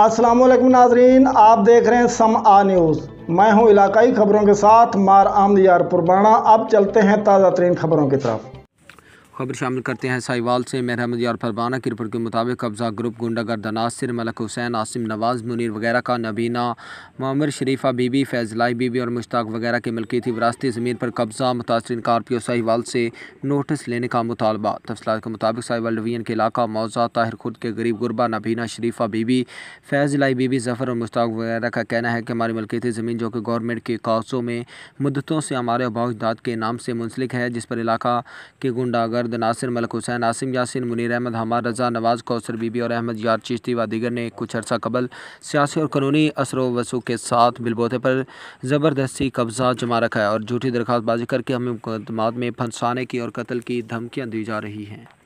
अस्सलाम वालेकुम नाजरीन आप देख रहे हैं सम आ न्यूज़ मैं हूं इलाकाई खबरों के साथ मार आमद यार पुरबाना अब चलते हैं ताज़ा तरीन खबरों की तरफ खबर शामिल करते हैं साहिवाल से मेहर अहमद और फरवाना की रिपोर्ट के मुताबिक कब्जा ग्रुप गुंडागर नासिर मलक हुसैन आसिम नवाज़ मुनीर वगैरह का नबीना मोहम्मद शरीफा बीबी फैजलाई बीबी और मुश्ताक वगैरह के मिलकी थी वरासती ज़मीन पर कब्जा मुतासर कारपियो साहिवाल से नोटिस लेने का मुतालबा तफसलत के मुताबिक साहिवाल डिवीजन के इलाका मौजा ताहिर खुद के गरीब गुरबा नबीना शरीफा बीबी फैजलाई बीबी जफर और मुश्ताक वगैरह का कहना है कि हमारी मिलकी ज़मीन जो कि गवर्नमेंट के कागज़ों में मुद्दतों से हमारे अबाव के नाम से मुंसलिक है जिस पर इलाका के गुंडागर फर्द नासिर मलक हुसैन आसिम यासिन मुनीर अहमद हमार रजा नवाज़ कौसर बीबी और अहमद यार चिश्ती व दीगर ने कुछ अर्सा कबल सियासी और कानूनी असर वसू के साथ बिलबोते पर ज़बरदस्ती कब्जा जमा रखा है और झूठी दरख्वास्तबाजी करके हमें मुकदमा में फंसाने की और कत्ल की धमकियाँ दी जा रही हैं